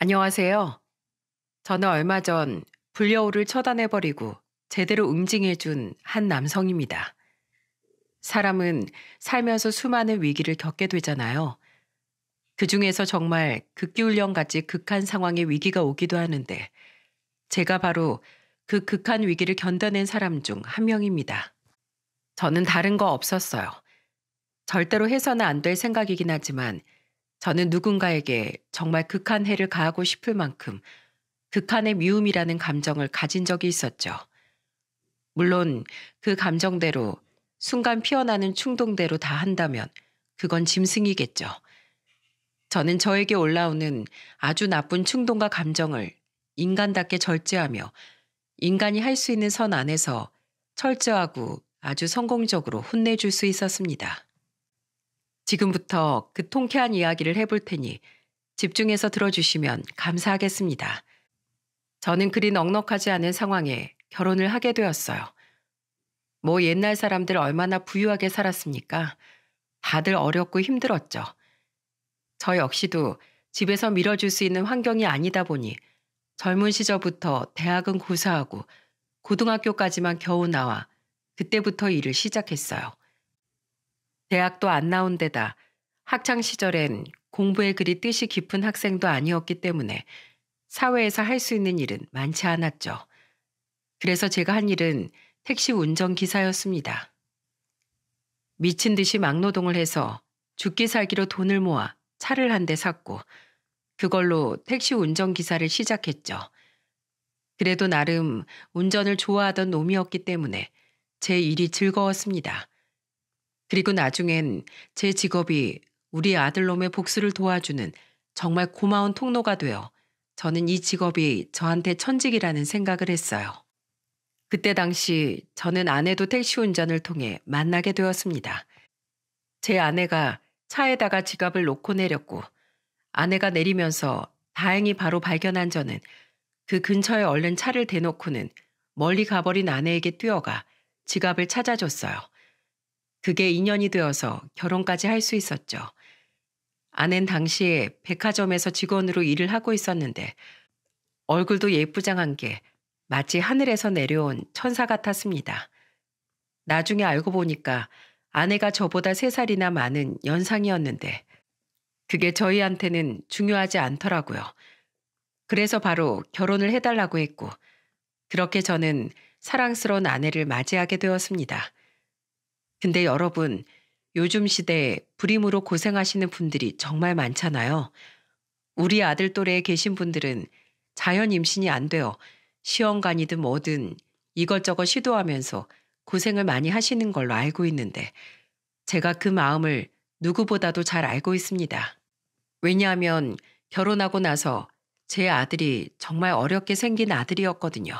안녕하세요. 저는 얼마 전불려우를 처단해버리고 제대로 응징해준 한 남성입니다. 사람은 살면서 수많은 위기를 겪게 되잖아요. 그 중에서 정말 극기훈련같이 극한 상황의 위기가 오기도 하는데 제가 바로 그 극한 위기를 견뎌낸 사람 중 한 명입니다. 저는 다른 거 없었어요. 절대로 해서는 안 될 생각이긴 하지만 저는 누군가에게 정말 극한 해를 가하고 싶을 만큼 극한의 미움이라는 감정을 가진 적이 있었죠. 물론 그 감정대로 순간 피어나는 충동대로 다 한다면 그건 짐승이겠죠. 저는 저에게 올라오는 아주 나쁜 충동과 감정을 인간답게 절제하며 인간이 할 수 있는 선 안에서 철저하고 아주 성공적으로 혼내줄 수 있었습니다. 지금부터 그 통쾌한 이야기를 해볼 테니 집중해서 들어주시면 감사하겠습니다. 저는 그리 넉넉하지 않은 상황에 결혼을 하게 되었어요. 뭐 옛날 사람들 얼마나 부유하게 살았습니까? 다들 어렵고 힘들었죠. 저 역시도 집에서 밀어줄 수 있는 환경이 아니다 보니 젊은 시절부터 대학은 고사하고 고등학교까지만 겨우 나와 그때부터 일을 시작했어요. 대학도 안 나온 데다 학창 시절엔 공부에 그리 뜻이 깊은 학생도 아니었기 때문에 사회에서 할 수 있는 일은 많지 않았죠. 그래서 제가 한 일은 택시 운전 기사였습니다. 미친 듯이 막노동을 해서 죽기 살기로 돈을 모아 차를 한 대 샀고 그걸로 택시 운전 기사를 시작했죠. 그래도 나름 운전을 좋아하던 놈이었기 때문에 제 일이 즐거웠습니다. 그리고 나중엔 제 직업이 우리 아들놈의 복수를 도와주는 정말 고마운 통로가 되어 저는 이 직업이 저한테 천직이라는 생각을 했어요. 그때 당시 저는 아내도 택시 운전을 통해 만나게 되었습니다. 제 아내가 차에다가 지갑을 놓고 내렸고 아내가 내리면서 다행히 바로 발견한 저는 그 근처에 얼른 차를 대놓고는 멀리 가버린 아내에게 뛰어가 지갑을 찾아줬어요. 그게 인연이 되어서 결혼까지 할 수 있었죠. 아는 당시 에 백화점에서 직원으로 일을 하고 있었는데 얼굴도 예쁘장한 게 마치 하늘에서 내려온 천사 같았습니다. 나중에 알고 보니까 아내가 저보다 3살이나 많은 연상이었는데 그게 저희한테는 중요하지 않더라고요. 그래서 바로 결혼을 해달라고 했고 그렇게 저는 사랑스러운 아내를 맞이하게 되었습니다. 근데 여러분, 요즘 시대에 불임으로 고생하시는 분들이 정말 많잖아요. 우리 아들 또래에 계신 분들은 자연 임신이 안 되어 시험관이든 뭐든 이것저것 시도하면서 고생을 많이 하시는 걸로 알고 있는데 제가 그 마음을 누구보다도 잘 알고 있습니다. 왜냐하면 결혼하고 나서 제 아들이 정말 어렵게 생긴 아들이었거든요.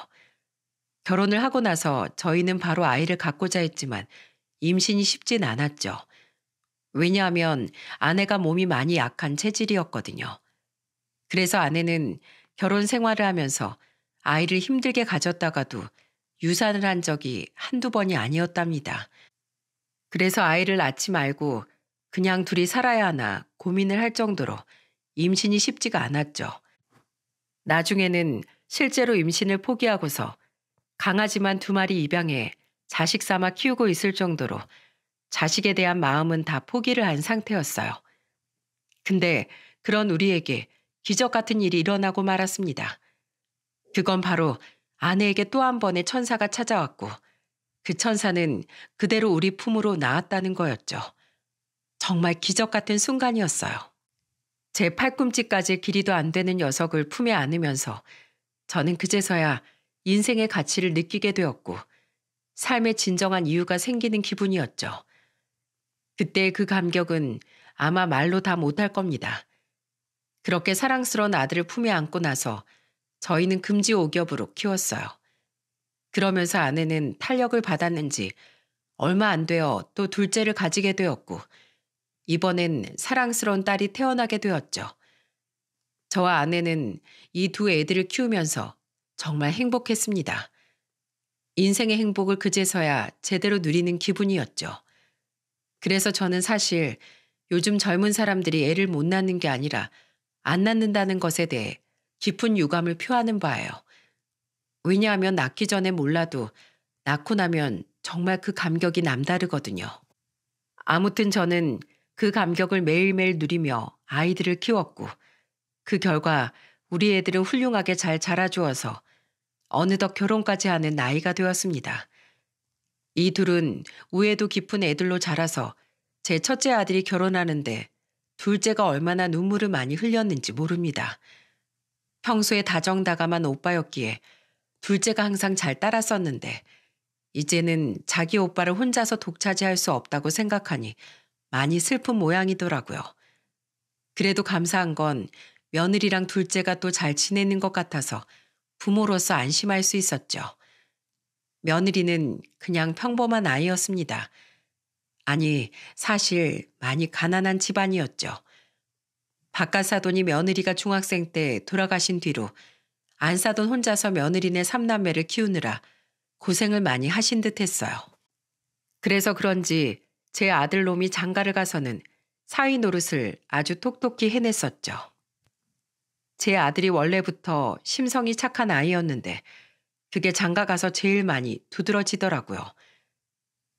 결혼을 하고 나서 저희는 바로 아이를 갖고자 했지만 임신이 쉽진 않았죠. 왜냐하면 아내가 몸이 많이 약한 체질이었거든요. 그래서 아내는 결혼 생활을 하면서 아이를 힘들게 가졌다가도 유산을 한 적이 한두 번이 아니었답니다. 그래서 아이를 낳지 말고 그냥 둘이 살아야 하나 고민을 할 정도로 임신이 쉽지가 않았죠. 나중에는 실제로 임신을 포기하고서 강아지만 두 마리 입양해 자식 삼아 키우고 있을 정도로 자식에 대한 마음은 다 포기를 한 상태였어요. 근데 그런 우리에게 기적 같은 일이 일어나고 말았습니다. 그건 바로 아내에게 또 한 번의 천사가 찾아왔고 그 천사는 그대로 우리 품으로 나왔다는 거였죠. 정말 기적 같은 순간이었어요. 제 팔꿈치까지 길이도 안 되는 녀석을 품에 안으면서 저는 그제서야 인생의 가치를 느끼게 되었고 삶의 진정한 이유가 생기는 기분이었죠. 그때의 그 감격은 아마 말로 다 못할 겁니다. 그렇게 사랑스러운 아들을 품에 안고 나서 저희는 금지 오겹으로 키웠어요. 그러면서 아내는 탄력을 받았는지 얼마 안 되어 또 둘째를 가지게 되었고 이번엔 사랑스러운 딸이 태어나게 되었죠. 저와 아내는 이 두 애들을 키우면서 정말 행복했습니다. 인생의 행복을 그제서야 제대로 누리는 기분이었죠. 그래서 저는 사실 요즘 젊은 사람들이 애를 못 낳는 게 아니라 안 낳는다는 것에 대해 깊은 유감을 표하는 바예요. 왜냐하면 낳기 전에 몰라도 낳고 나면 정말 그 감격이 남다르거든요. 아무튼 저는 그 감격을 매일매일 누리며 아이들을 키웠고 그 결과 우리 애들을 훌륭하게 잘 자라주어서 어느덧 결혼까지 하는 나이가 되었습니다. 이 둘은 우애도 깊은 애들로 자라서 제 첫째 아들이 결혼하는데 둘째가 얼마나 눈물을 많이 흘렸는지 모릅니다. 평소에 다정다감한 오빠였기에 둘째가 항상 잘 따랐었는데 이제는 자기 오빠를 혼자서 독차지할 수 없다고 생각하니 많이 슬픈 모양이더라고요. 그래도 감사한 건 며느리랑 둘째가 또 잘 지내는 것 같아서 부모로서 안심할 수 있었죠. 며느리는 그냥 평범한 아이였습니다. 아니, 사실 많이 가난한 집안이었죠. 바깥사돈이 며느리가 중학생 때 돌아가신 뒤로 안사돈 혼자서 며느리네 삼남매를 키우느라 고생을 많이 하신 듯 했어요. 그래서 그런지 제 아들놈이 장가를 가서는 사위 노릇을 아주 톡톡히 해냈었죠. 제 아들이 원래부터 심성이 착한 아이였는데 그게 장가 가서 제일 많이 두드러지더라고요.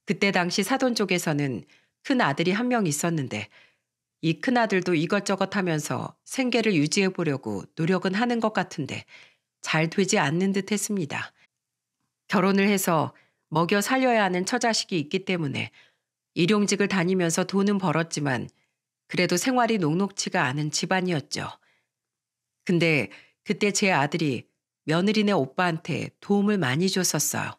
그때 당시 사돈 쪽에서는 큰 아들이 한 명 있었는데 이 큰 아들도 이것저것 하면서 생계를 유지해 보려고 노력은 하는 것 같은데 잘 되지 않는 듯 했습니다. 결혼을 해서 먹여 살려야 하는 처자식이 있기 때문에 일용직을 다니면서 돈은 벌었지만 그래도 생활이 녹록치가 않은 집안이었죠. 근데 그때 제 아들이 며느리네 오빠한테 도움을 많이 줬었어요.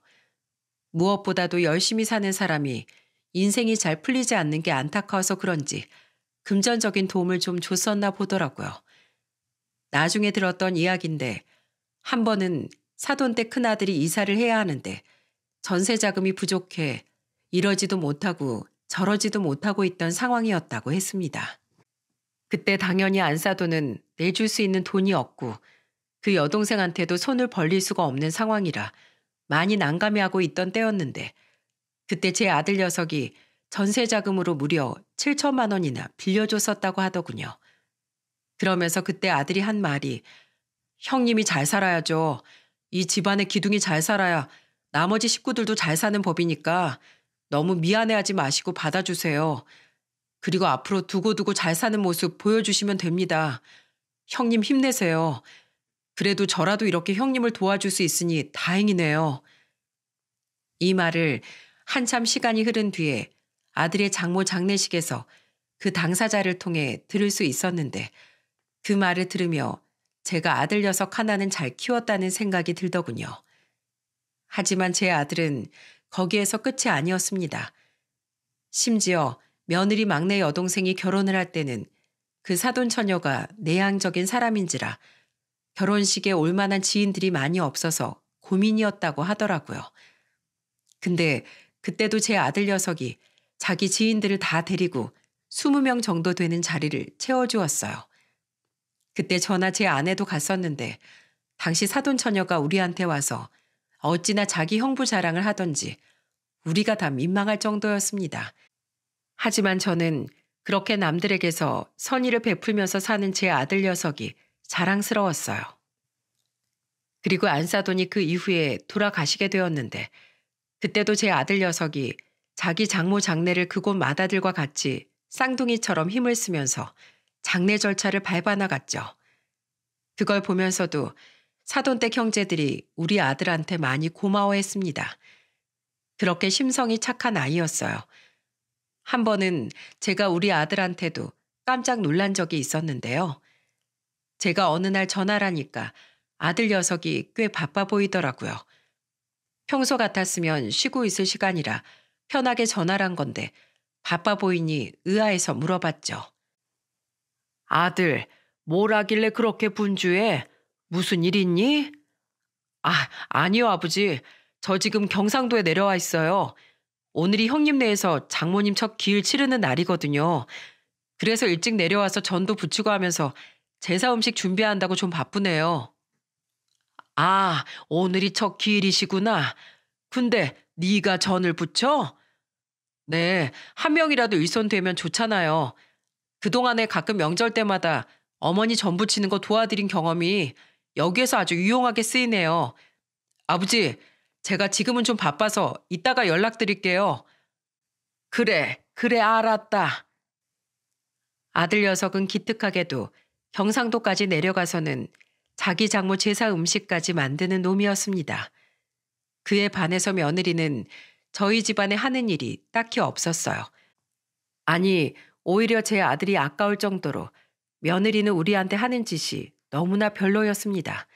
무엇보다도 열심히 사는 사람이 인생이 잘 풀리지 않는 게 안타까워서 그런지 금전적인 도움을 좀 줬었나 보더라고요. 나중에 들었던 이야기인데 한 번은 사돈 때 큰아들이 이사를 해야 하는데 전세 자금이 부족해 이러지도 못하고 저러지도 못하고 있던 상황이었다고 했습니다. 그때 당연히 안사돈은 내줄 수 있는 돈이 없고 그 여동생한테도 손을 벌릴 수가 없는 상황이라 많이 난감해하고 있던 때였는데 그때 제 아들 녀석이 전세 자금으로 무려 7천만 원이나 빌려줬었다고 하더군요. 그러면서 그때 아들이 한 말이 형님이 잘 살아야죠. 이 집안의 기둥이 잘 살아야 나머지 식구들도 잘 사는 법이니까 너무 미안해하지 마시고 받아주세요. 그리고 앞으로 두고두고 잘 사는 모습 보여주시면 됩니다. 형님 힘내세요. 그래도 저라도 이렇게 형님을 도와줄 수 있으니 다행이네요. 이 말을 한참 시간이 흐른 뒤에 아들의 장모 장례식에서 그 당사자를 통해 들을 수 있었는데 그 말을 들으며 제가 아들 녀석 하나는 잘 키웠다는 생각이 들더군요. 하지만 제 아들은 거기에서 끝이 아니었습니다. 심지어 며느리 막내 여동생이 결혼을 할 때는 그 사돈 처녀가 내향적인 사람인지라 결혼식에 올 만한 지인들이 많이 없어서 고민이었다고 하더라고요. 근데 그때도 제 아들 녀석이 자기 지인들을 다 데리고 20명 정도 되는 자리를 채워주었어요. 그때 전화 제 아내도 갔었는데 당시 사돈 처녀가 우리한테 와서 어찌나 자기 형부 자랑을 하던지 우리가 다 민망할 정도였습니다. 하지만 저는 그렇게 남들에게서 선의를 베풀면서 사는 제 아들 녀석이 자랑스러웠어요. 그리고 안사돈이 그 이후에 돌아가시게 되었는데 그때도 제 아들 녀석이 자기 장모 장례를 그곳 마다들과 같이 쌍둥이처럼 힘을 쓰면서 장례 절차를 밟아나갔죠. 그걸 보면서도 사돈댁 형제들이 우리 아들한테 많이 고마워했습니다. 그렇게 심성이 착한 아이였어요. 한 번은 제가 우리 아들한테도 깜짝 놀란 적이 있었는데요. 제가 어느 날 전화라니까 아들 녀석이 꽤 바빠 보이더라고요. 평소 같았으면 쉬고 있을 시간이라 편하게 전화란 건데 바빠 보이니 의아해서 물어봤죠. 아들, 뭘 하길래 그렇게 분주해? 무슨 일 있니? 아, 아니요, 아버지. 저 지금 경상도에 내려와 있어요. 오늘이 형님네에서 장모님 첫 기일 치르는 날이거든요. 그래서 일찍 내려와서 전도 부추고 하면서 제사 음식 준비한다고 좀 바쁘네요. 아, 오늘이 첫 기일이시구나. 근데 네가 전을 부쳐? 네, 한 명이라도 일손되면 좋잖아요. 그동안에 가끔 명절 때마다 어머니 전 부치는 거 도와드린 경험이 여기에서 아주 유용하게 쓰이네요. 아버지, 제가 지금은 좀 바빠서 이따가 연락드릴게요. 그래, 그래, 알았다. 아들 녀석은 기특하게도 경상도까지 내려가서는 자기 장모 제사 음식까지 만드는 놈이었습니다. 그에 반해서 며느리는 저희 집안에 하는 일이 딱히 없었어요. 아니, 오히려 제 아들이 아까울 정도로 며느리는 우리한테 하는 짓이 너무나 별로였습니다.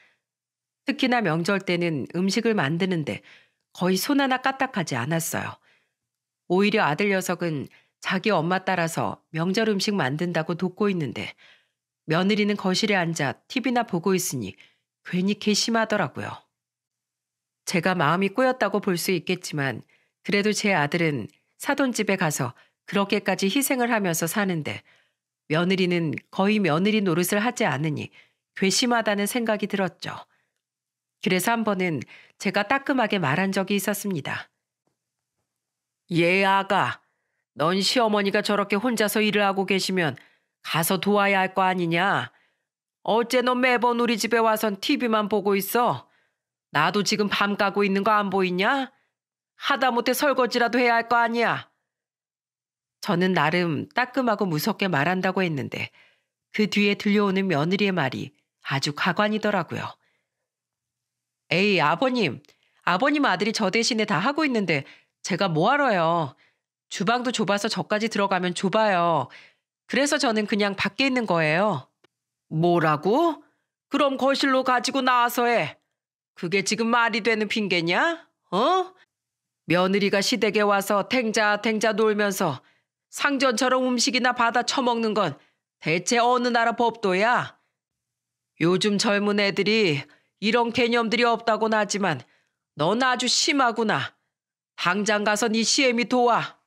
특히나 명절 때는 음식을 만드는데 거의 손 하나 까딱하지 않았어요. 오히려 아들 녀석은 자기 엄마 따라서 명절 음식 만든다고 돕고 있는데 며느리는 거실에 앉아 TV나 보고 있으니 괜히 괘씸하더라고요. 제가 마음이 꼬였다고 볼 수 있겠지만 그래도 제 아들은 사돈집에 가서 그렇게까지 희생을 하면서 사는데 며느리는 거의 며느리 노릇을 하지 않으니 괘씸하다는 생각이 들었죠. 그래서 한 번은 제가 따끔하게 말한 적이 있었습니다. 예, 아가. 넌 시어머니가 저렇게 혼자서 일을 하고 계시면 가서 도와야 할 거 아니냐? 어째 넌 매번 우리 집에 와선 TV만 보고 있어? 나도 지금 밤 까고 있는 거 안 보이냐? 하다못해 설거지라도 해야 할 거 아니야? 저는 나름 따끔하고 무섭게 말한다고 했는데 그 뒤에 들려오는 며느리의 말이 아주 가관이더라고요. 에이, 아버님. 아버님 아들이 저 대신에 다 하고 있는데 제가 뭐알아요 주방도 좁아서 저까지 들어가면 좁아요. 그래서 저는 그냥 밖에 있는 거예요. 뭐라고? 그럼 거실로 가지고 나와서 해. 그게 지금 말이 되는 핑계냐? 어? 며느리가 시댁에 와서 탱자탱자 탱자 놀면서 상전처럼 음식이나 받아 처먹는 건 대체 어느 나라 법도야? 요즘 젊은 애들이 이런 개념들이 없다곤 하지만 넌 아주 심하구나. 당장 가서 네 시애미 도와.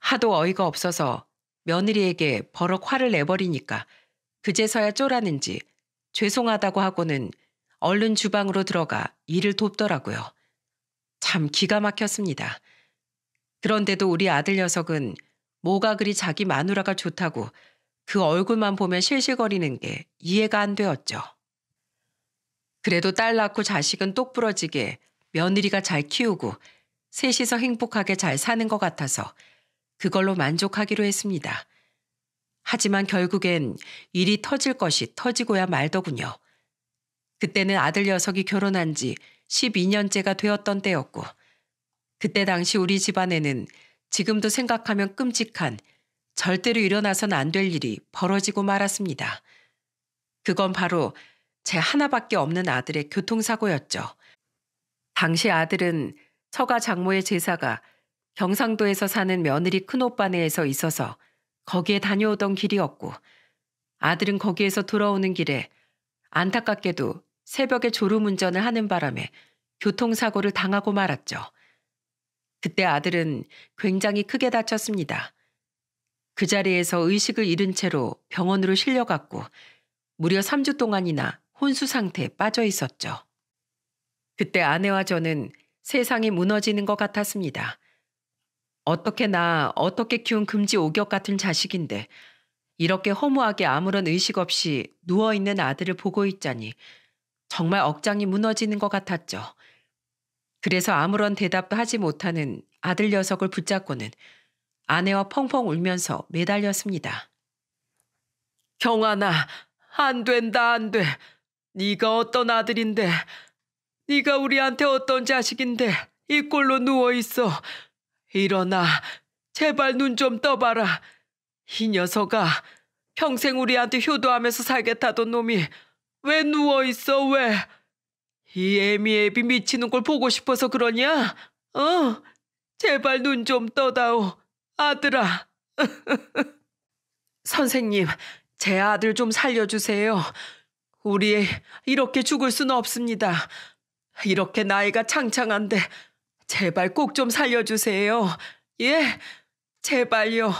하도 어이가 없어서 며느리에게 버럭 화를 내버리니까 그제서야 쫄았는지 죄송하다고 하고는 얼른 주방으로 들어가 일을 돕더라고요. 참 기가 막혔습니다. 그런데도 우리 아들 녀석은 뭐가 그리 자기 마누라가 좋다고 그 얼굴만 보면 실실거리는 게 이해가 안 되었죠. 그래도 딸 낳고 자식은 똑부러지게 며느리가 잘 키우고 셋이서 행복하게 잘 사는 것 같아서 그걸로 만족하기로 했습니다. 하지만 결국엔 일이 터질 것이 터지고야 말더군요. 그때는 아들 녀석이 결혼한 지 12년째가 되었던 때였고, 그때 당시 우리 집안에는 지금도 생각하면 끔찍한 절대로 일어나선 안 될 일이 벌어지고 말았습니다. 그건 바로 제 하나밖에 없는 아들의 교통사고였죠. 당시 아들은 처가 장모의 제사가 경상도에서 사는 며느리 큰오빠네에서 있어서 거기에 다녀오던 길이었고 아들은 거기에서 돌아오는 길에 안타깝게도 새벽에 졸음운전을 하는 바람에 교통사고를 당하고 말았죠. 그때 아들은 굉장히 크게 다쳤습니다. 그 자리에서 의식을 잃은 채로 병원으로 실려갔고 무려 3주 동안이나 혼수 상태에 빠져 있었죠. 그때 아내와 저는 세상이 무너지는 것 같았습니다. 어떻게 나 어떻게 키운 금지 오격 같은 자식인데 이렇게 허무하게 아무런 의식 없이 누워있는 아들을 보고 있자니 정말 억장이 무너지는 것 같았죠. 그래서 아무런 대답도 하지 못하는 아들 녀석을 붙잡고는 아내와 펑펑 울면서 매달렸습니다. 경아나, 안 된다, 안 돼. 네가 어떤 아들인데 네가 우리한테 어떤 자식인데 이 꼴로 누워있어. 일어나. 제발 눈 좀 떠봐라. 이 녀석아. 평생 우리한테 효도하면서 살겠다던 놈이 왜 누워있어 왜? 이 애미 애비 미치는 걸 보고 싶어서 그러냐? 어? 제발 눈 좀 떠다오. 아들아. 선생님, 제 아들 좀 살려주세요. 우리 이렇게 죽을 수는 없습니다. 이렇게 나이가 창창한데 제발 꼭 좀 살려주세요. 예, 제발요.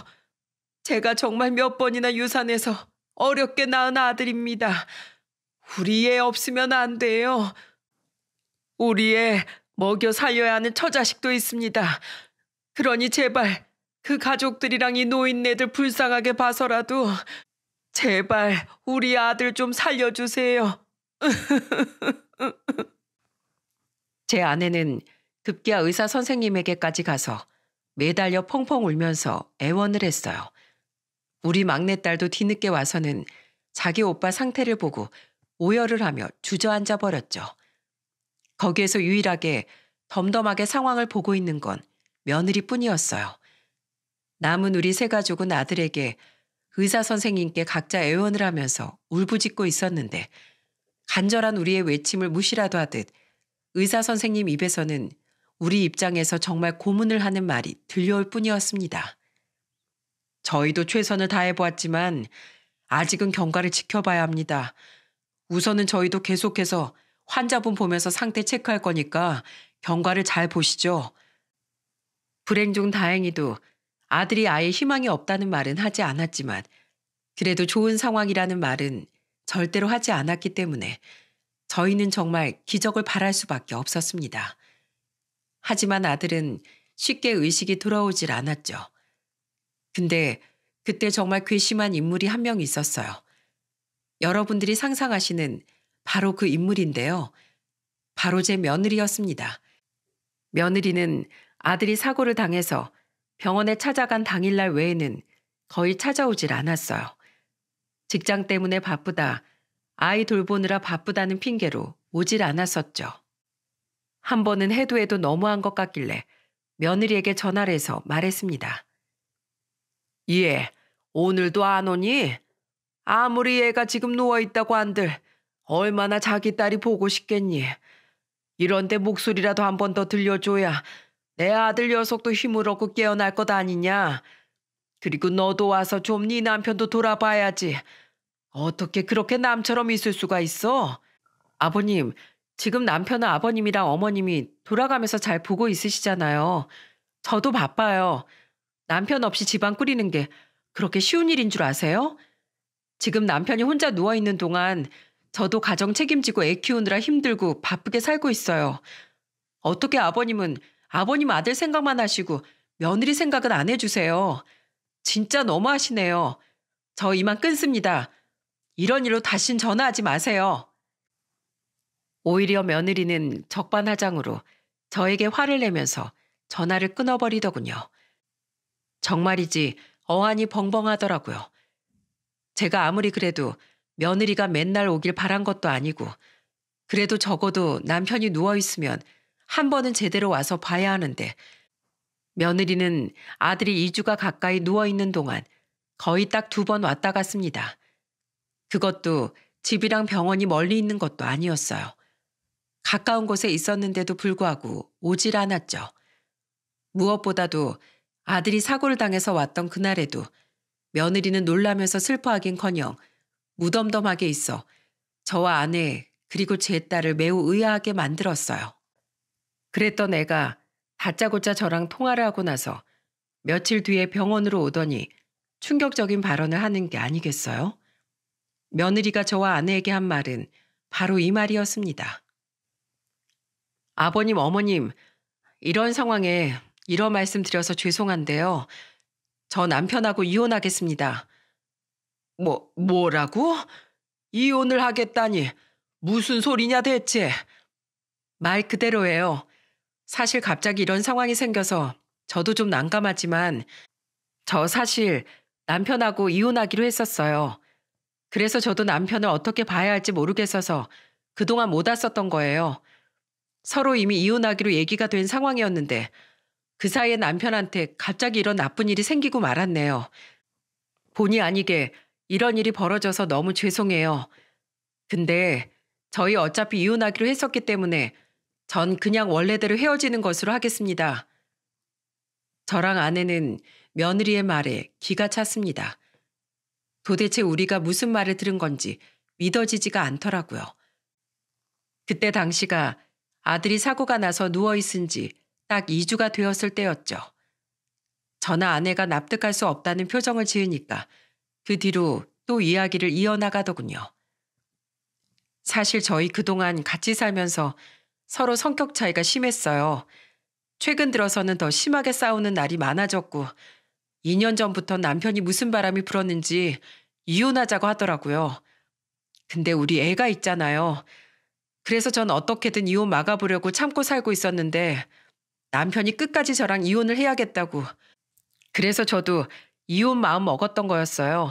제가 정말 몇 번이나 유산해서 어렵게 낳은 아들입니다. 우리 애 없으면 안 돼요. 우리 애 먹여 살려야 하는 처자식도 있습니다. 그러니 제발 그 가족들이랑 이 노인네들 불쌍하게 봐서라도 제발 우리 아들 좀 살려주세요. 제 아내는 급기야 의사 선생님에게까지 가서 매달려 펑펑 울면서 애원을 했어요. 우리 막내딸도 뒤늦게 와서는 자기 오빠 상태를 보고 오열을 하며 주저앉아 버렸죠. 거기에서 유일하게 덤덤하게 상황을 보고 있는 건 며느리뿐이었어요. 남은 우리 세 가족은 아들에게 의사 선생님께 각자 애원을 하면서 울부짖고 있었는데 간절한 우리의 외침을 무시라도 하듯 의사 선생님 입에서는 우리 입장에서 정말 고문을 하는 말이 들려올 뿐이었습니다. 저희도 최선을 다해보았지만 아직은 경과를 지켜봐야 합니다. 우선은 저희도 계속해서 환자분 보면서 상태 체크할 거니까 경과를 잘 보시죠. 불행 중 다행히도 아들이 아예 희망이 없다는 말은 하지 않았지만 그래도 좋은 상황이라는 말은 절대로 하지 않았기 때문에 저희는 정말 기적을 바랄 수밖에 없었습니다. 하지만 아들은 쉽게 의식이 돌아오질 않았죠. 근데 그때 정말 괘씸한 인물이 한 명 있었어요. 여러분들이 상상하시는 바로 그 인물인데요. 바로 제 며느리였습니다. 며느리는 아들이 사고를 당해서 병원에 찾아간 당일날 외에는 거의 찾아오질 않았어요. 직장 때문에 바쁘다, 아이 돌보느라 바쁘다는 핑계로 오질 않았었죠. 한 번은 해도 해도 너무한 것 같길래 며느리에게 전화를 해서 말했습니다. 예, 오늘도 안 오니? 아무리 애가 지금 누워있다고 한들 얼마나 자기 딸이 보고 싶겠니? 이런데 목소리라도 한 번 더 들려줘야 내 아들 녀석도 힘을 얻고 깨어날 것 아니냐. 그리고 너도 와서 좀 네 남편도 돌아봐야지. 어떻게 그렇게 남처럼 있을 수가 있어? 아버님, 지금 남편은 아버님이랑 어머님이 돌아가면서 잘 보고 있으시잖아요. 저도 바빠요. 남편 없이 집안 꾸리는 게 그렇게 쉬운 일인 줄 아세요? 지금 남편이 혼자 누워있는 동안 저도 가정 책임지고 애 키우느라 힘들고 바쁘게 살고 있어요. 어떻게 아버님은 아버님 아들 생각만 하시고 며느리 생각은 안 해주세요. 진짜 너무하시네요. 저 이만 끊습니다. 이런 일로 다신 전화하지 마세요. 오히려 며느리는 적반하장으로 저에게 화를 내면서 전화를 끊어버리더군요. 정말이지 어안이 벙벙하더라고요. 제가 아무리 그래도 며느리가 맨날 오길 바란 것도 아니고 그래도 적어도 남편이 누워있으면 한 번은 제대로 와서 봐야 하는데 며느리는 아들이 2주가 가까이 누워있는 동안 거의 딱 두 번 왔다 갔습니다. 그것도 집이랑 병원이 멀리 있는 것도 아니었어요. 가까운 곳에 있었는데도 불구하고 오질 않았죠. 무엇보다도 아들이 사고를 당해서 왔던 그날에도 며느리는 놀라면서 슬퍼하긴커녕 무덤덤하게 있어 저와 아내 그리고 제 딸을 매우 의아하게 만들었어요. 그랬던 애가 다짜고짜 저랑 통화를 하고 나서 며칠 뒤에 병원으로 오더니 충격적인 발언을 하는 게 아니겠어요? 며느리가 저와 아내에게 한 말은 바로 이 말이었습니다. 아버님, 어머님, 이런 상황에 이런 말씀 드려서 죄송한데요. 저 남편하고 이혼하겠습니다. 뭐, 뭐라고? 이혼을 하겠다니. 무슨 소리냐 대체? 말 그대로예요. 사실 갑자기 이런 상황이 생겨서 저도 좀 난감하지만 저 사실 남편하고 이혼하기로 했었어요. 그래서 저도 남편을 어떻게 봐야 할지 모르겠어서 그동안 못 왔었던 거예요. 서로 이미 이혼하기로 얘기가 된 상황이었는데 그 사이에 남편한테 갑자기 이런 나쁜 일이 생기고 말았네요. 본의 아니게 이런 일이 벌어져서 너무 죄송해요. 근데 저희 어차피 이혼하기로 했었기 때문에 전 그냥 원래대로 헤어지는 것으로 하겠습니다. 저랑 아내는 며느리의 말에 기가 찼습니다. 도대체 우리가 무슨 말을 들은 건지 믿어지지가 않더라고요. 그때 당시가 아들이 사고가 나서 누워있은 지딱 2주가 되었을 때였죠. 저나 아내가 납득할 수 없다는 표정을 지으니까 그 뒤로 또 이야기를 이어나가더군요. 사실 저희 그동안 같이 살면서 서로 성격 차이가 심했어요. 최근 들어서는 더 심하게 싸우는 날이 많아졌고 2년 전부터 남편이 무슨 바람이 불었는지 이혼하자고 하더라고요. 근데 우리 애가 있잖아요. 그래서 전 어떻게든 이혼 막아보려고 참고 살고 있었는데 남편이 끝까지 저랑 이혼을 해야겠다고. 그래서 저도 이혼 마음 먹었던 거였어요.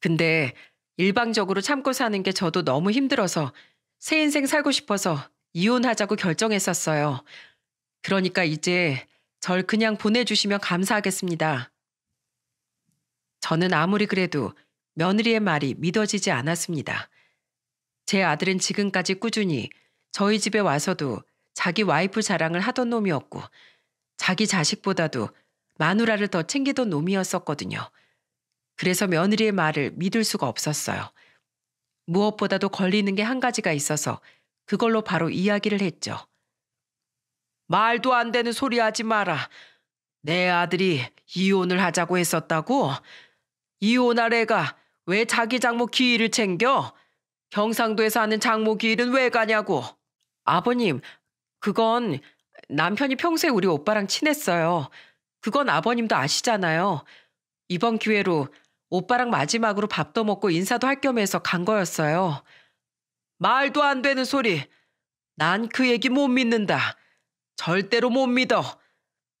근데 일방적으로 참고 사는 게 저도 너무 힘들어서 새 인생 살고 싶어서 이혼하자고 결정했었어요. 그러니까 이제 절 그냥 보내주시면 감사하겠습니다. 저는 아무리 그래도 며느리의 말이 믿어지지 않았습니다. 제 아들은 지금까지 꾸준히 저희 집에 와서도 자기 와이프 자랑을 하던 놈이었고 자기 자식보다도 마누라를 더 챙기던 놈이었었거든요. 그래서 며느리의 말을 믿을 수가 없었어요. 무엇보다도 걸리는 게 한 가지가 있어서 그걸로 바로 이야기를 했죠. 말도 안 되는 소리 하지 마라. 내 아들이 이혼을 하자고 했었다고? 이혼할 애가 왜 자기 장모 기일을 챙겨? 경상도에 서 사는 장모 기일은 왜 가냐고? 아버님, 그건 남편이 평소에 우리 오빠랑 친했어요. 그건 아버님도 아시잖아요. 이번 기회로 오빠랑 마지막으로 밥도 먹고 인사도 할 겸 해서 간 거였어요. 말도 안 되는 소리. 난 그 얘기 못 믿는다. 절대로 못 믿어.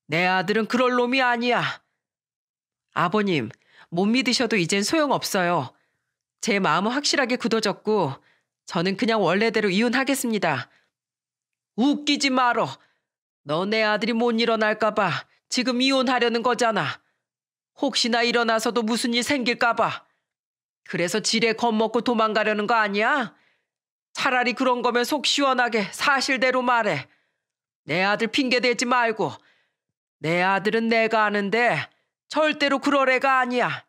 내 아들은 그럴 놈이 아니야. 아버님, 못 믿으셔도 이젠 소용없어요. 제 마음은 확실하게 굳어졌고 저는 그냥 원래대로 이혼하겠습니다. 웃기지 말어. 너 내 아들이 못 일어날까봐 지금 이혼하려는 거잖아. 혹시나 일어나서도 무슨 일 생길까봐. 그래서 지레 겁먹고 도망가려는 거 아니야? 차라리 그런 거면 속 시원하게 사실대로 말해. 내 아들 핑계대지 말고. 내 아들은 내가 아는데 절대로 그럴 애가 아니야.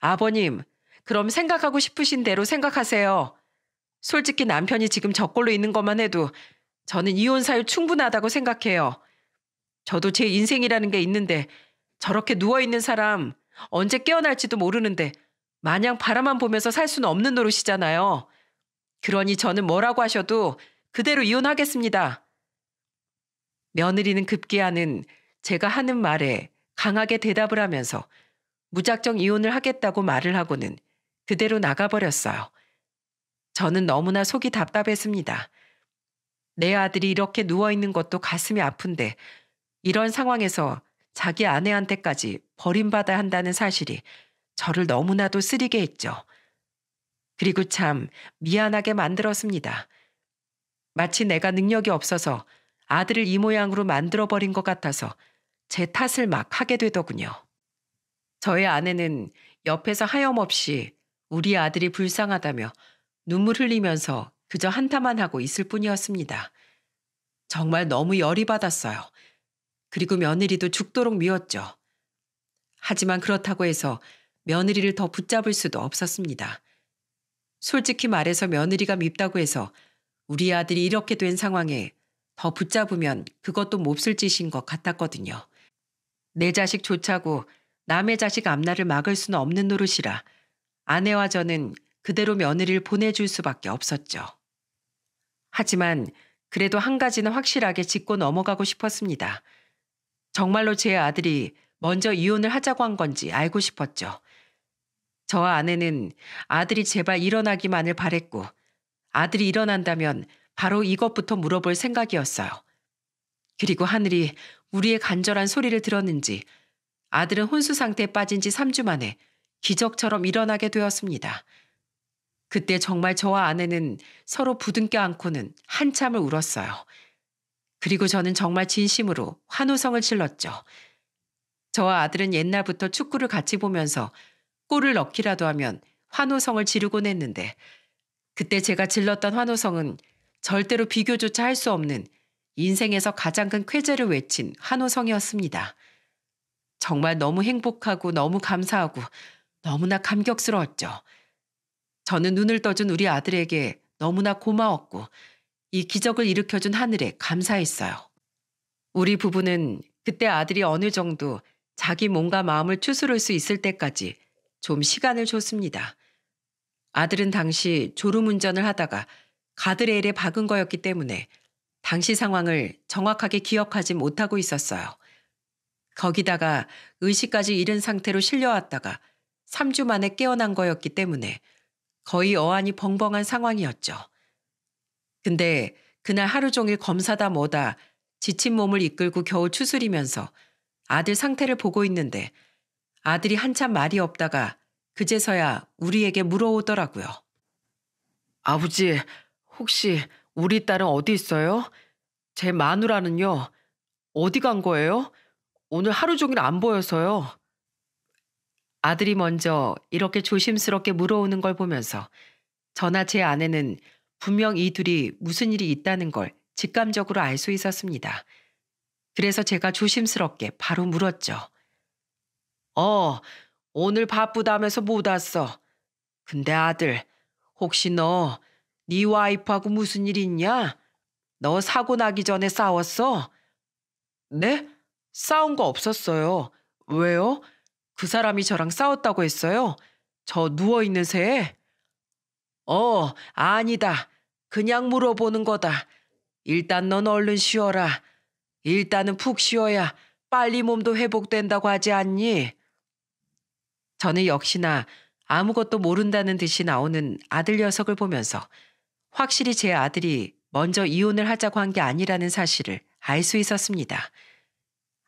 아버님, 그럼 생각하고 싶으신 대로 생각하세요. 솔직히 남편이 지금 저꼴로 있는 것만 해도 저는 이혼 사유 충분하다고 생각해요. 저도 제 인생이라는 게 있는데 저렇게 누워있는 사람 언제 깨어날지도 모르는데 마냥 바라만 보면서 살 수는 없는 노릇이잖아요. 그러니 저는 뭐라고 하셔도 그대로 이혼하겠습니다. 며느리는 급기야는 제가 하는 말에 강하게 대답을 하면서 무작정 이혼을 하겠다고 말을 하고는 그대로 나가버렸어요. 저는 너무나 속이 답답했습니다. 내 아들이 이렇게 누워있는 것도 가슴이 아픈데 이런 상황에서 자기 아내한테까지 버림받아 한다는 사실이 저를 너무나도 쓰리게 했죠. 그리고 참 미안하게 만들었습니다. 마치 내가 능력이 없어서 아들을 이 모양으로 만들어버린 것 같아서 제 탓을 막 하게 되더군요. 저의 아내는 옆에서 하염없이 우리 아들이 불쌍하다며 눈물 흘리면서 그저 한탄만 하고 있을 뿐이었습니다. 정말 너무 열이 받았어요. 그리고 며느리도 죽도록 미웠죠. 하지만 그렇다고 해서 며느리를 더 붙잡을 수도 없었습니다. 솔직히 말해서 며느리가 밉다고 해서 우리 아들이 이렇게 된 상황에 더 붙잡으면 그것도 몹쓸 짓인 것 같았거든요. 내 자식조차고 남의 자식 앞날을 막을 수는 없는 노릇이라 아내와 저는 그대로 며느리를 보내줄 수밖에 없었죠. 하지만 그래도 한 가지는 확실하게 짚고 넘어가고 싶었습니다. 정말로 제 아들이 먼저 이혼을 하자고 한 건지 알고 싶었죠. 저와 아내는 아들이 제발 일어나기만을 바랬고 아들이 일어난다면 바로 이것부터 물어볼 생각이었어요. 그리고 하늘이 우리의 간절한 소리를 들었는지 아들은 혼수 상태에 빠진 지 3주 만에 기적처럼 일어나게 되었습니다. 그때 정말 저와 아내는 서로 부둥켜 안고는 한참을 울었어요. 그리고 저는 정말 진심으로 환호성을 질렀죠. 저와 아들은 옛날부터 축구를 같이 보면서 골을 넣기라도 하면 환호성을 지르곤 했는데 그때 제가 질렀던 환호성은 절대로 비교조차 할 수 없는 인생에서 가장 큰 쾌재를 외친 환호성이었습니다. 정말 너무 행복하고 너무 감사하고 너무나 감격스러웠죠. 저는 눈을 떠준 우리 아들에게 너무나 고마웠고 이 기적을 일으켜준 하늘에 감사했어요. 우리 부부는 그때 아들이 어느 정도 자기 몸과 마음을 추스를 수 있을 때까지 좀 시간을 줬습니다. 아들은 당시 졸음운전을 하다가 가드레일에 박은 거였기 때문에 당시 상황을 정확하게 기억하지 못하고 있었어요. 거기다가 의식까지 잃은 상태로 실려왔다가 3주 만에 깨어난 거였기 때문에 거의 어안이 벙벙한 상황이었죠. 근데 그날 하루 종일 검사다 뭐다 지친 몸을 이끌고 겨우 추스리면서 아들 상태를 보고 있는데 아들이 한참 말이 없다가 그제서야 우리에게 물어오더라고요. 아버지, 혹시 우리 딸은 어디 있어요? 제 마누라는요. 어디 간 거예요? 오늘 하루 종일 안 보여서요. 아들이 먼저 이렇게 조심스럽게 물어오는 걸 보면서 저나 제 아내는 분명 이 둘이 무슨 일이 있다는 걸 직감적으로 알 수 있었습니다. 그래서 제가 조심스럽게 바로 물었죠. 어, 오늘 바쁘다면서 못 왔어. 근데 아들, 혹시 너 네 와이프하고 무슨 일 있냐? 너 사고 나기 전에 싸웠어? 네? 싸운 거 없었어요. 왜요? 그 사람이 저랑 싸웠다고 했어요? 저 누워있는 새에? 어, 아니다. 그냥 물어보는 거다. 일단 넌 얼른 쉬어라. 일단은 푹 쉬어야 빨리 몸도 회복된다고 하지 않니? 저는 역시나 아무것도 모른다는 듯이 나오는 아들 녀석을 보면서 확실히 제 아들이 먼저 이혼을 하자고 한 게 아니라는 사실을 알 수 있었습니다.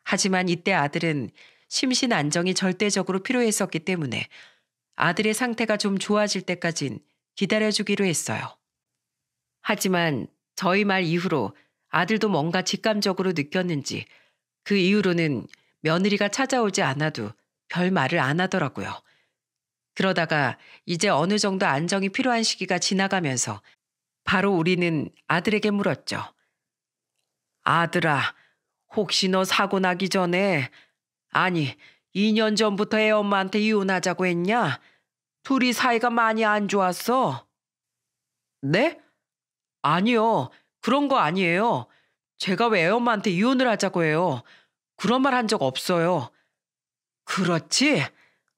하지만 이때 아들은 심신 안정이 절대적으로 필요했었기 때문에 아들의 상태가 좀 좋아질 때까진 기다려주기로 했어요. 하지만 저희 말 이후로 아들도 뭔가 직감적으로 느꼈는지 그 이후로는 며느리가 찾아오지 않아도 별 말을 안 하더라고요. 그러다가 이제 어느 정도 안정이 필요한 시기가 지나가면서 바로 우리는 아들에게 물었죠. 아들아, 혹시 너 사고 나기 전에, 아니, 2년 전부터 애 엄마한테 이혼하자고 했냐? 둘이 사이가 많이 안 좋았어. 네? 아니요. 그런 거 아니에요. 제가 왜 애 엄마한테 이혼을 하자고 해요. 그런 말 한 적 없어요. 그렇지.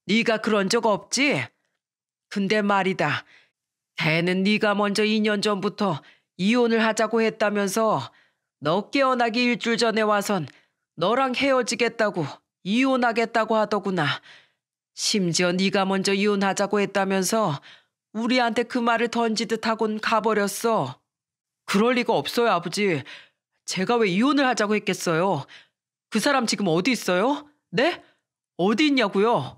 네가 그런 적 없지. 근데 말이다. 걔는 네가 먼저 2년 전부터 이혼을 하자고 했다면서 너 깨어나기 일주일 전에 와선 너랑 헤어지겠다고 이혼하겠다고 하더구나. 심지어 네가 먼저 이혼하자고 했다면서 우리한테 그 말을 던지듯 하곤 가버렸어. 그럴 리가 없어요, 아버지. 제가 왜 이혼을 하자고 했겠어요? 그 사람 지금 어디 있어요? 네? 어디 있냐고요?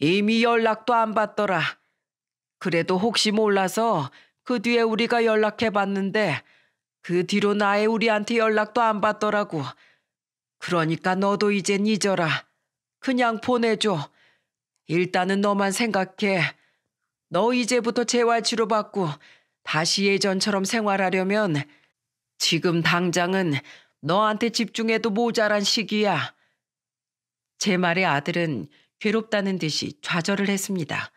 이미 연락도 안 받더라. 그래도 혹시 몰라서 그 뒤에 우리가 연락해 봤는데 그 뒤로 나의 우리한테 연락도 안 받더라고. 그러니까 너도 이젠 잊어라. 그냥 보내줘. 일단은 너만 생각해. 너 이제부터 재활치료 받고 다시 예전처럼 생활하려면 지금 당장은 너한테 집중해도 모자란 시기야. 제 말에 아들은 괴롭다는 듯이 좌절을 했습니다.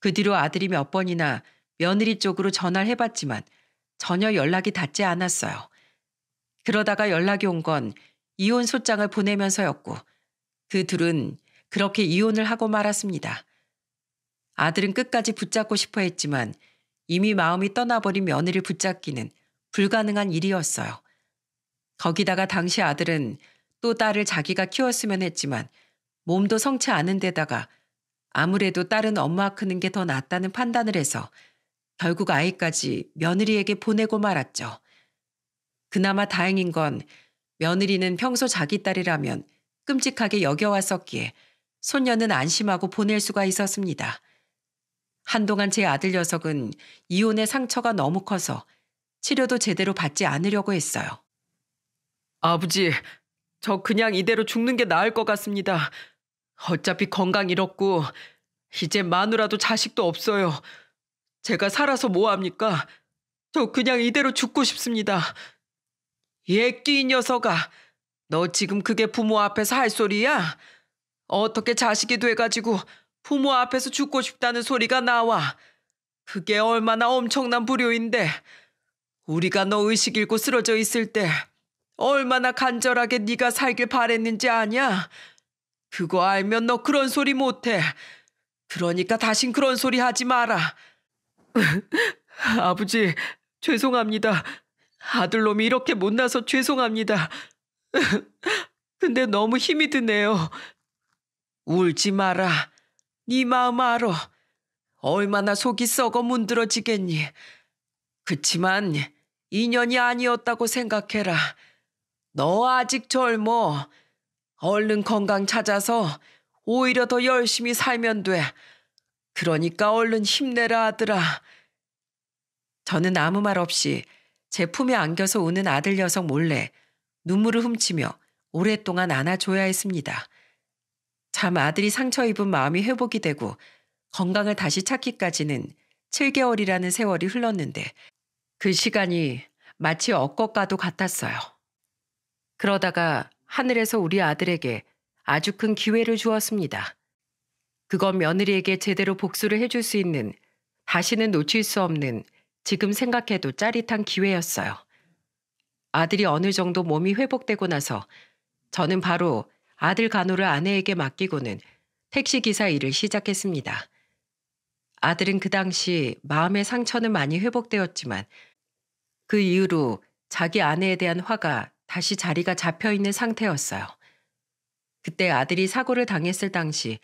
그 뒤로 아들이 몇 번이나 며느리 쪽으로 전화를 해봤지만 전혀 연락이 닿지 않았어요. 그러다가 연락이 온 건 이혼 소장을 보내면서였고 그 둘은 그렇게 이혼을 하고 말았습니다. 아들은 끝까지 붙잡고 싶어 했지만 이미 마음이 떠나버린 며느리를 붙잡기는 불가능한 일이었어요. 거기다가 당시 아들은 또 딸을 자기가 키웠으면 했지만 몸도 성치 않은 데다가 아무래도 딸은 엄마 크는 게 더 낫다는 판단을 해서 결국 아이까지 며느리에게 보내고 말았죠. 그나마 다행인 건 며느리는 평소 자기 딸이라면 끔찍하게 여겨왔었기에 손녀는 안심하고 보낼 수가 있었습니다. 한동안 제 아들 녀석은 이혼의 상처가 너무 커서 치료도 제대로 받지 않으려고 했어요. 아버지, 저 그냥 이대로 죽는 게 나을 것 같습니다. 어차피 건강 잃었고 이제 마누라도 자식도 없어요. 제가 살아서 뭐합니까? 저 그냥 이대로 죽고 싶습니다. 예끼 녀석아, 너 지금 그게 부모 앞에서 할 소리야? 어떻게 자식이 돼가지고 부모 앞에서 죽고 싶다는 소리가 나와? 그게 얼마나 엄청난 불효인데 우리가 너 의식 잃고 쓰러져 있을 때 얼마나 간절하게 네가 살길 바랬는지 아냐? 그거 알면 너 그런 소리 못해. 그러니까 다신 그런 소리 하지 마라. 아버지, 죄송합니다. 아들놈이 이렇게 못나서 죄송합니다. 근데 너무 힘이 드네요. 울지 마라. 네 마음 알아. 얼마나 속이 썩어 문드러지겠니. 그치만 인연이 아니었다고 생각해라. 너 아직 젊어. 얼른 건강 찾아서 오히려 더 열심히 살면 돼. 그러니까 얼른 힘내라 하들라 저는 아무 말 없이 제 품에 안겨서 우는 아들 녀석 몰래 눈물을 훔치며 오랫동안 안아줘야 했습니다. 참 아들이 상처 입은 마음이 회복이 되고 건강을 다시 찾기까지는 7개월이라는 세월이 흘렀는데 그 시간이 마치 엇것과도 같았어요. 그러다가 하늘에서 우리 아들에게 아주 큰 기회를 주었습니다. 그건 며느리에게 제대로 복수를 해줄 수 있는 다시는 놓칠 수 없는 지금 생각해도 짜릿한 기회였어요. 아들이 어느 정도 몸이 회복되고 나서 저는 바로 아들 간호를 아내에게 맡기고는 택시기사 일을 시작했습니다. 아들은 그 당시 마음의 상처는 많이 회복되었지만 그 이후로 자기 아내에 대한 화가 다시 자리가 잡혀 있는 상태였어요. 그때 아들이 사고를 당했을 당시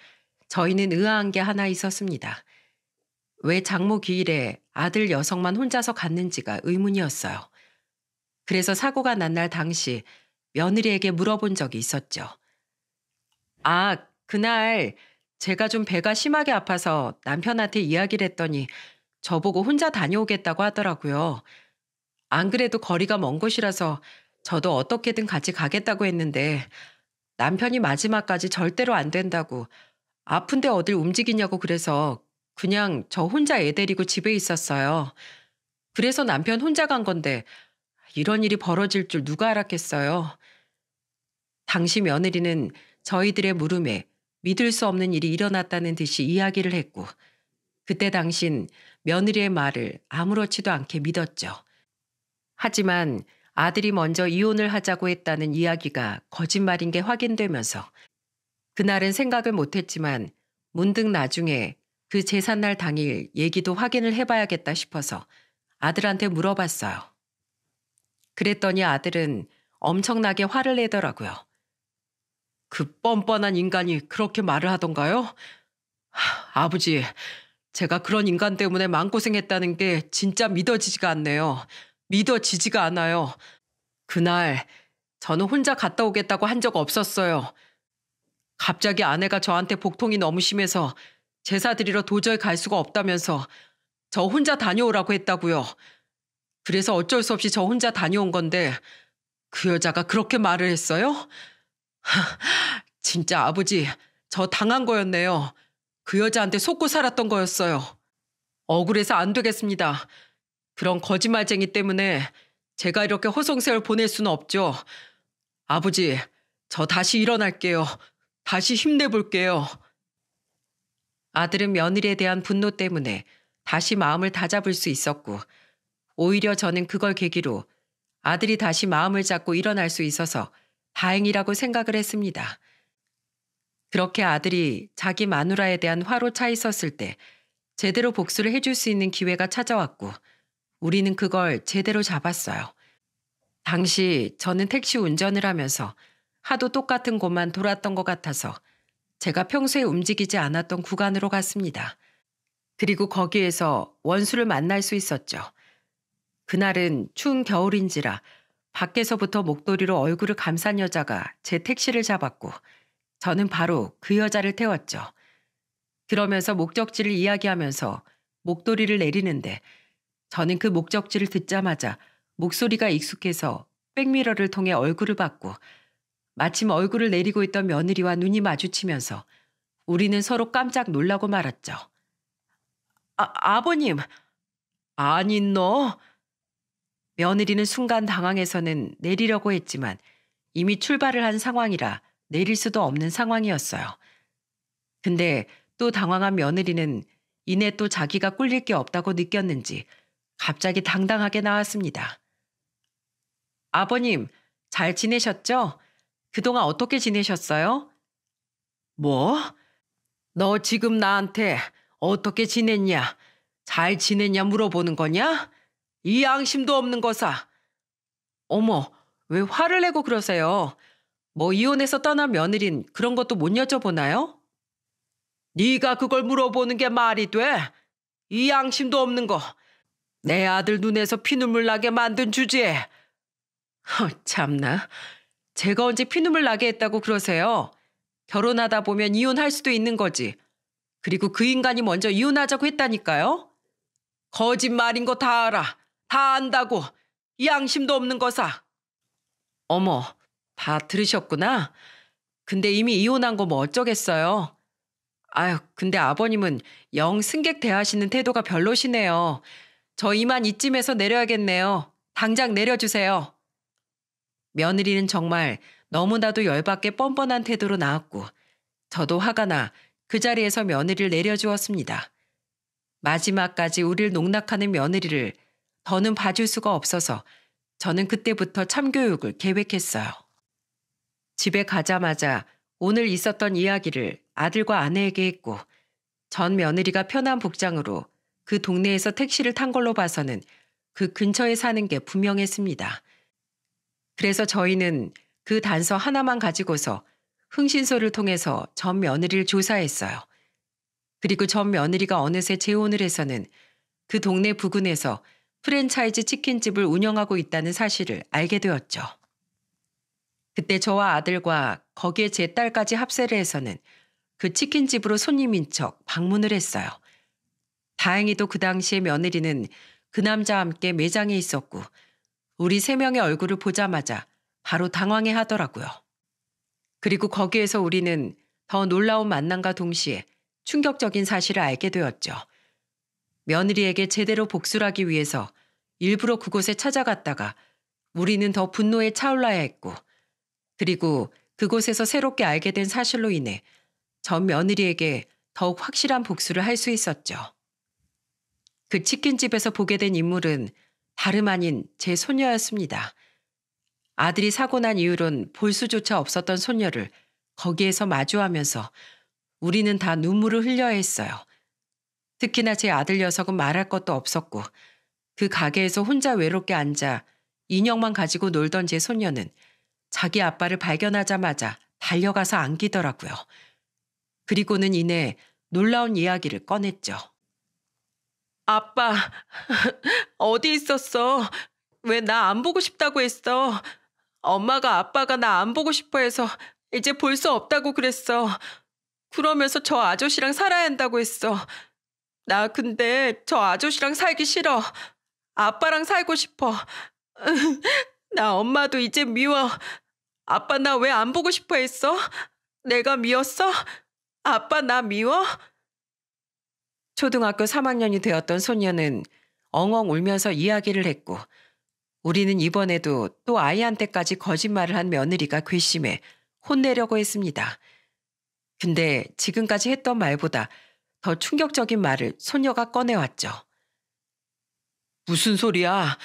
저희는 의아한 게 하나 있었습니다. 왜 장모 귀일에 아들 여성만 혼자서 갔는지가 의문이었어요. 그래서 사고가 난 날 당시 며느리에게 물어본 적이 있었죠. 아, 그날 제가 좀 배가 심하게 아파서 남편한테 이야기를 했더니 저보고 혼자 다녀오겠다고 하더라고요. 안 그래도 거리가 먼 곳이라서 저도 어떻게든 같이 가겠다고 했는데 남편이 마지막까지 절대로 안 된다고 아픈데 어딜 움직이냐고 그래서 그냥 저 혼자 애 데리고 집에 있었어요. 그래서 남편 혼자 간 건데 이런 일이 벌어질 줄 누가 알았겠어요. 당시 며느리는 저희들의 물음에 믿을 수 없는 일이 일어났다는 듯이 이야기를 했고 그때 당신 며느리의 말을 아무렇지도 않게 믿었죠. 하지만 아들이 먼저 이혼을 하자고 했다는 이야기가 거짓말인 게 확인되면서 그날은 생각을 못했지만 문득 나중에 그 재산날 당일 얘기도 확인을 해봐야겠다 싶어서 아들한테 물어봤어요. 그랬더니 아들은 엄청나게 화를 내더라고요. 그 뻔뻔한 인간이 그렇게 말을 하던가요? 하, 아버지, 제가 그런 인간 때문에 마음고생했다는 게 진짜 믿어지지가 않네요. 믿어지지가 않아요. 그날 저는 혼자 갔다 오겠다고 한 적 없었어요. 갑자기 아내가 저한테 복통이 너무 심해서 제사 드리러 도저히 갈 수가 없다면서 저 혼자 다녀오라고 했다고요. 그래서 어쩔 수 없이 저 혼자 다녀온 건데 그 여자가 그렇게 말을 했어요? 진짜 아버지, 저 당한 거였네요. 그 여자한테 속고 살았던 거였어요. 억울해서 안 되겠습니다. 그런 거짓말쟁이 때문에 제가 이렇게 허송세월 보낼 수는 없죠. 아버지, 저 다시 일어날게요. 다시 힘내볼게요. 아들은 며느리에 대한 분노 때문에 다시 마음을 다잡을 수 있었고, 오히려 저는 그걸 계기로 아들이 다시 마음을 잡고 일어날 수 있어서 다행이라고 생각을 했습니다. 그렇게 아들이 자기 마누라에 대한 화로 차 있었을 때 제대로 복수를 해줄 수 있는 기회가 찾아왔고, 우리는 그걸 제대로 잡았어요. 당시 저는 택시 운전을 하면서 하도 똑같은 곳만 돌았던 것 같아서 제가 평소에 움직이지 않았던 구간으로 갔습니다. 그리고 거기에서 원수를 만날 수 있었죠. 그날은 추운 겨울인지라 밖에서부터 목도리로 얼굴을 감싼 여자가 제 택시를 잡았고 저는 바로 그 여자를 태웠죠. 그러면서 목적지를 이야기하면서 목도리를 내리는데 저는 그 목적지를 듣자마자 목소리가 익숙해서 백미러를 통해 얼굴을 봤고 마침 얼굴을 내리고 있던 며느리와 눈이 마주치면서 우리는 서로 깜짝 놀라고 말았죠. 아, 아버님! 아닌 너! 며느리는 순간 당황해서는 내리려고 했지만 이미 출발을 한 상황이라 내릴 수도 없는 상황이었어요. 근데 또 당황한 며느리는 이내 또 자기가 꿀릴 게 없다고 느꼈는지 갑자기 당당하게 나왔습니다. 아버님, 잘 지내셨죠? 그동안 어떻게 지내셨어요? 뭐? 너 지금 나한테 어떻게 지냈냐? 잘 지냈냐 물어보는 거냐? 이 양심도 없는 거사. 어머, 왜 화를 내고 그러세요? 뭐 이혼해서 떠난 며느린 그런 것도 못 여쭤보나요? 네가 그걸 물어보는 게 말이 돼? 이 양심도 없는 거. 내 아들 눈에서 피눈물 나게 만든 주제에. 어, 참나. 제가 언제 피눈물 나게 했다고 그러세요? 결혼하다 보면 이혼할 수도 있는 거지. 그리고 그 인간이 먼저 이혼하자고 했다니까요? 거짓말인 거 다 알아. 다 안다고. 양심도 없는 거사. 어머, 다 들으셨구나. 근데 이미 이혼한 거 뭐 어쩌겠어요. 아휴 근데 아버님은 영 승객 대하시는 태도가 별로시네요. 저 이만 이쯤에서 내려야겠네요. 당장 내려주세요. 며느리는 정말 너무나도 열받게 뻔뻔한 태도로 나왔고 저도 화가 나 그 자리에서 며느리를 내려주었습니다. 마지막까지 우리를 농락하는 며느리를 더는 봐줄 수가 없어서 저는 그때부터 참교육을 계획했어요. 집에 가자마자 오늘 있었던 이야기를 아들과 아내에게 했고 전 며느리가 편한 복장으로 그 동네에서 택시를 탄 걸로 봐서는 그 근처에 사는 게 분명했습니다. 그래서 저희는 그 단서 하나만 가지고서 흥신소를 통해서 전 며느리를 조사했어요. 그리고 전 며느리가 어느새 재혼을 해서는 그 동네 부근에서 프랜차이즈 치킨집을 운영하고 있다는 사실을 알게 되었죠. 그때 저와 아들과 거기에 제 딸까지 합세를 해서는 그 치킨집으로 손님인 척 방문을 했어요. 다행히도 그 당시에 며느리는 그 남자와 함께 매장에 있었고 우리 세 명의 얼굴을 보자마자 바로 당황해 하더라고요. 그리고 거기에서 우리는 더 놀라운 만남과 동시에 충격적인 사실을 알게 되었죠. 며느리에게 제대로 복수하기 위해서 일부러 그곳에 찾아갔다가 우리는 더 분노에 차올라야 했고 그리고 그곳에서 새롭게 알게 된 사실로 인해 전 며느리에게 더욱 확실한 복수를 할 수 있었죠. 그 치킨집에서 보게 된 인물은 다름 아닌 제 소녀였습니다. 아들이 사고 난 이후론 볼 수조차 없었던 소녀를 거기에서 마주하면서 우리는 다 눈물을 흘려야 했어요. 특히나 제 아들 녀석은 말할 것도 없었고 그 가게에서 혼자 외롭게 앉아 인형만 가지고 놀던 제 소녀는 자기 아빠를 발견하자마자 달려가서 안기더라고요. 그리고는 이내 놀라운 이야기를 꺼냈죠. 아빠, 어디 있었어? 왜 나 안 보고 싶다고 했어? 엄마가 아빠가 나 안 보고 싶어 해서 이제 볼 수 없다고 그랬어. 그러면서 저 아저씨랑 살아야 한다고 했어. 나 근데 저 아저씨랑 살기 싫어. 아빠랑 살고 싶어. 나 엄마도 이제 미워. 아빠 나 왜 안 보고 싶어 했어? 내가 미웠어? 아빠 나 미워? 초등학교 3학년이 되었던 소녀는 엉엉 울면서 이야기를 했고 우리는 이번에도 또 아이한테까지 거짓말을 한 며느리가 괘씸해 혼내려고 했습니다. 근데 지금까지 했던 말보다 더 충격적인 말을 소녀가 꺼내왔죠. 무슨 소리야?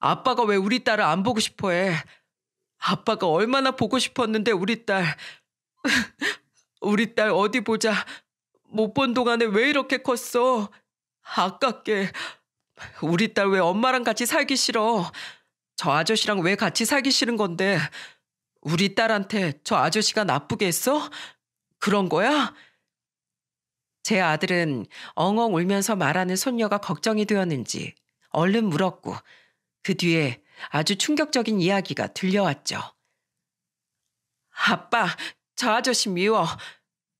아빠가 왜 우리 딸을 안 보고 싶어 해? 아빠가 얼마나 보고 싶었는데 우리 딸. 우리 딸 어디 보자. 못본 동안에 왜 이렇게 컸어? 아깝게. 우리 딸 왜 엄마랑 같이 살기 싫어? 저 아저씨랑 왜 같이 살기 싫은 건데? 우리 딸한테 저 아저씨가 나쁘게 했어? 그런 거야? 제 아들은 엉엉 울면서 말하는 손녀가 걱정이 되었는지 얼른 물었고 그 뒤에 아주 충격적인 이야기가 들려왔죠. 아빠, 저 아저씨 미워.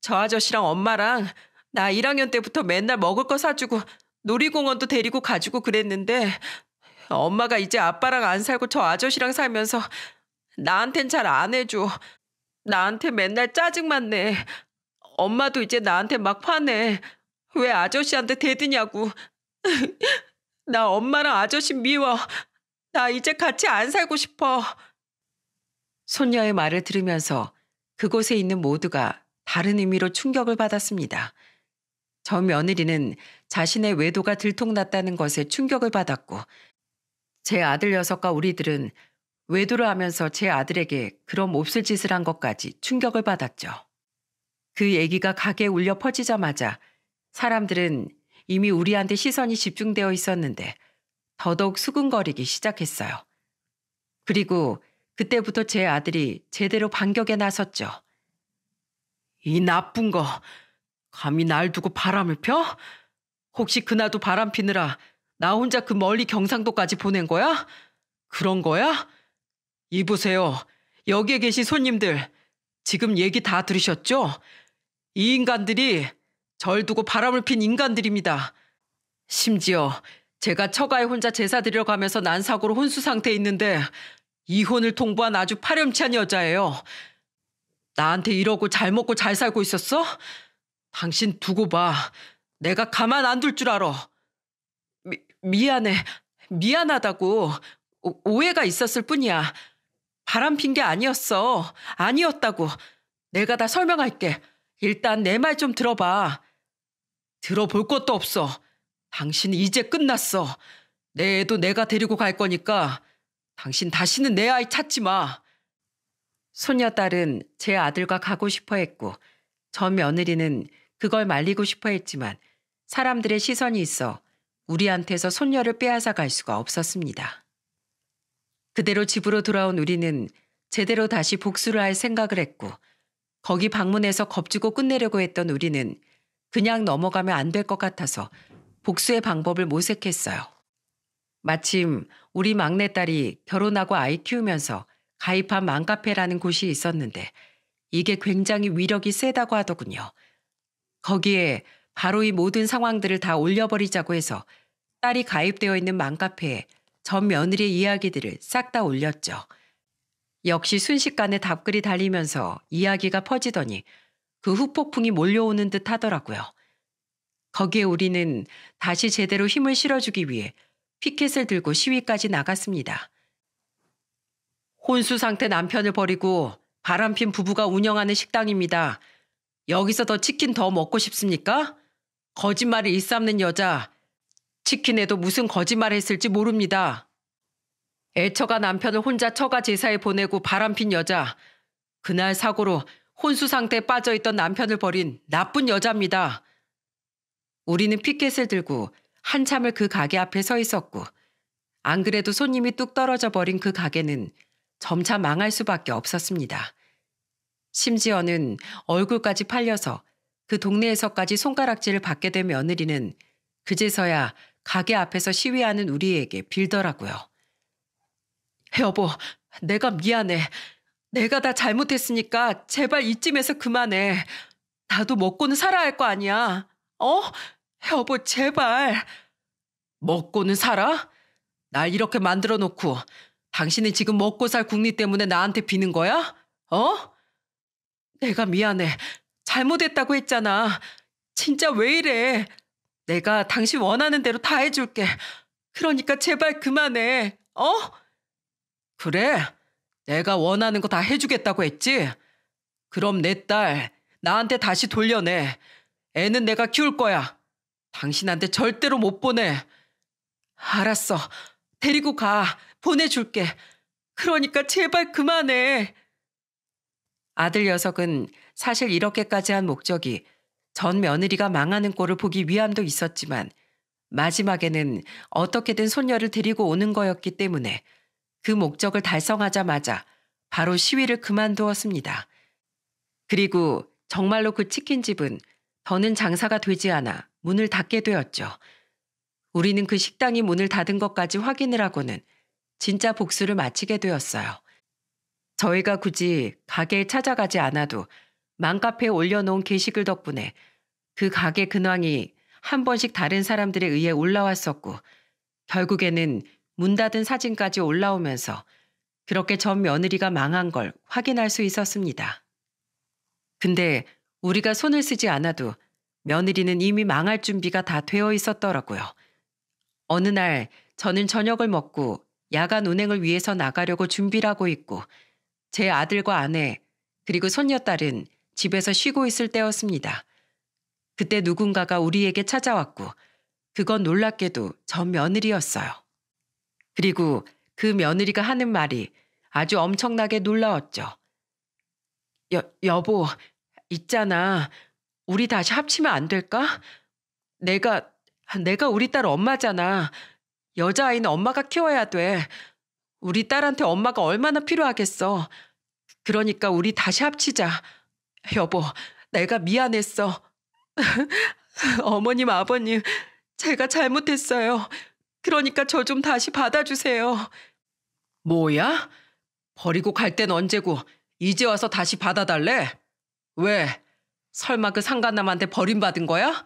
저 아저씨랑 엄마랑 나 1학년 때부터 맨날 먹을 거 사주고 놀이공원도 데리고 가지고 그랬는데 엄마가 이제 아빠랑 안 살고 저 아저씨랑 살면서 나한텐 잘 안 해줘. 나한테 맨날 짜증만 내. 엄마도 이제 나한테 막 화내. 왜 아저씨한테 대드냐고. 나 엄마랑 아저씨 미워. 나 이제 같이 안 살고 싶어. 손녀의 말을 들으면서 그곳에 있는 모두가 다른 의미로 충격을 받았습니다. 저 며느리는 자신의 외도가 들통났다는 것에 충격을 받았고 제 아들 녀석과 우리들은 외도를 하면서 제 아들에게 그런 몹쓸 짓을 한 것까지 충격을 받았죠. 그 얘기가 가게에 울려 퍼지자마자 사람들은 이미 우리한테 시선이 집중되어 있었는데 더더욱 수근거리기 시작했어요. 그리고 그때부터 제 아들이 제대로 반격에 나섰죠. 이 나쁜 거 감히 날 두고 바람을 펴? 혹시 그나도 바람 피느라 나 혼자 그 멀리 경상도까지 보낸 거야? 그런 거야? 이보세요. 여기에 계신 손님들 지금 얘기 다 들으셨죠? 이 인간들이 절 두고 바람을 핀 인간들입니다. 심지어 제가 처가에 혼자 제사 드려 가면서 난 사고로 혼수 상태에 있는데 이혼을 통보한 아주 파렴치한 여자예요. 나한테 이러고 잘 먹고 잘 살고 있었어? 당신 두고 봐. 내가 가만 안 둘 줄 알아. 미, 미안해. 미안하다고. 오, 오해가 있었을 뿐이야. 바람 핀 게 아니었어. 아니었다고. 내가 다 설명할게. 일단 내 말 좀 들어봐. 들어볼 것도 없어. 당신 이제 끝났어. 내 애도 내가 데리고 갈 거니까 당신 다시는 내 아이 찾지 마. 손녀딸은제 아들과 가고 싶어 했고 저 며느리는 그걸 말리고 싶어 했지만 사람들의 시선이 있어 우리한테서 손녀를 빼앗아 갈 수가 없었습니다. 그대로 집으로 돌아온 우리는 제대로 다시 복수를 할 생각을 했고 거기 방문해서 겁주고 끝내려고 했던 우리는 그냥 넘어가면 안 될 것 같아서 복수의 방법을 모색했어요. 마침 우리 막내딸이 결혼하고 아이 키우면서 가입한 맘카페라는 곳이 있었는데 이게 굉장히 위력이 세다고 하더군요. 거기에 바로 이 모든 상황들을 다 올려버리자고 해서 딸이 가입되어 있는 맘카페에 전 며느리의 이야기들을 싹 다 올렸죠. 역시 순식간에 답글이 달리면서 이야기가 퍼지더니 그 후폭풍이 몰려오는 듯 하더라고요. 거기에 우리는 다시 제대로 힘을 실어주기 위해 피켓을 들고 시위까지 나갔습니다. 혼수 상태 남편을 버리고 바람핀 부부가 운영하는 식당입니다. 여기서 더 치킨 더 먹고 싶습니까? 거짓말을 일삼는 여자. 치킨에도 무슨 거짓말을 했을지 모릅니다. 애처가 남편을 혼자 처가 제사에 보내고 바람핀 여자. 그날 사고로 혼수 상태에 빠져있던 남편을 버린 나쁜 여자입니다. 우리는 피켓을 들고 한참을 그 가게 앞에 서 있었고 안 그래도 손님이 뚝 떨어져 버린 그 가게는 점차 망할 수밖에 없었습니다. 심지어는 얼굴까지 팔려서 그 동네에서까지 손가락질을 받게 된 며느리는 그제서야 가게 앞에서 시위하는 우리에게 빌더라고요. 여보, 내가 미안해. 내가 다 잘못했으니까 제발 이쯤에서 그만해. 나도 먹고는 살아야 할 거 아니야. 어? 여보, 제발. 먹고는 살아? 날 이렇게 만들어 놓고 당신은 지금 먹고 살 국리 때문에 나한테 비는 거야? 어? 내가 미안해. 잘못했다고 했잖아. 진짜 왜 이래? 내가 당신 원하는 대로 다 해줄게. 그러니까 제발 그만해. 어? 그래. 내가 원하는 거 다 해주겠다고 했지? 그럼 내 딸, 나한테 다시 돌려내. 애는 내가 키울 거야. 당신한테 절대로 못 보내. 알았어. 데리고 가. 보내줄게. 그러니까 제발 그만해. 아들 녀석은 사실 이렇게까지 한 목적이 전 며느리가 망하는 꼴을 보기 위함도 있었지만 마지막에는 어떻게든 손녀를 데리고 오는 거였기 때문에 그 목적을 달성하자마자 바로 시위를 그만두었습니다. 그리고 정말로 그 치킨집은 더는 장사가 되지 않아 문을 닫게 되었죠. 우리는 그 식당이 문을 닫은 것까지 확인을 하고는 진짜 복수를 마치게 되었어요. 저희가 굳이 가게에 찾아가지 않아도 맘카페에 올려놓은 게시글 덕분에 그 가게 근황이 한 번씩 다른 사람들에 의해 올라왔었고 결국에는 문 닫은 사진까지 올라오면서 그렇게 전 며느리가 망한 걸 확인할 수 있었습니다. 근데 우리가 손을 쓰지 않아도 며느리는 이미 망할 준비가 다 되어 있었더라고요. 어느 날 저는 저녁을 먹고 야간 운행을 위해서 나가려고 준비를 하고 있고 제 아들과 아내 그리고 손녀딸은 집에서 쉬고 있을 때였습니다. 그때 누군가가 우리에게 찾아왔고 그건 놀랍게도 저 며느리였어요. 그리고 그 며느리가 하는 말이 아주 엄청나게 놀라웠죠. 여, 여보, 있잖아. 우리 다시 합치면 안 될까? 내가, 내가 우리 딸 엄마잖아. 여자아이는 엄마가 키워야 돼. 우리 딸한테 엄마가 얼마나 필요하겠어. 그러니까 우리 다시 합치자. 여보, 내가 미안했어. 어머님, 아버님, 제가 잘못했어요. 그러니까 저 좀 다시 받아주세요. 뭐야? 버리고 갈 땐 언제고 이제 와서 다시 받아달래? 왜? 설마 그 상간남한테 버림받은 거야?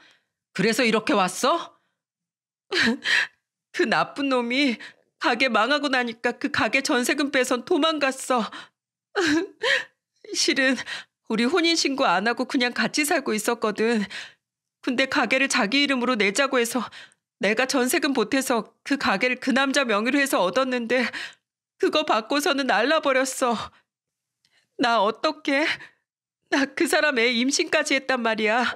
그래서 이렇게 왔어? 그 나쁜 놈이 가게 망하고 나니까 그 가게 전세금 빼선 도망갔어. 실은 우리 혼인신고 안 하고 그냥 같이 살고 있었거든. 근데 가게를 자기 이름으로 내자고 해서 내가 전세금 보태서 그 가게를 그 남자 명의로 해서 얻었는데 그거 받고서는 날라버렸어. 나 어떻게? 나 그 사람 애 임신까지 했단 말이야.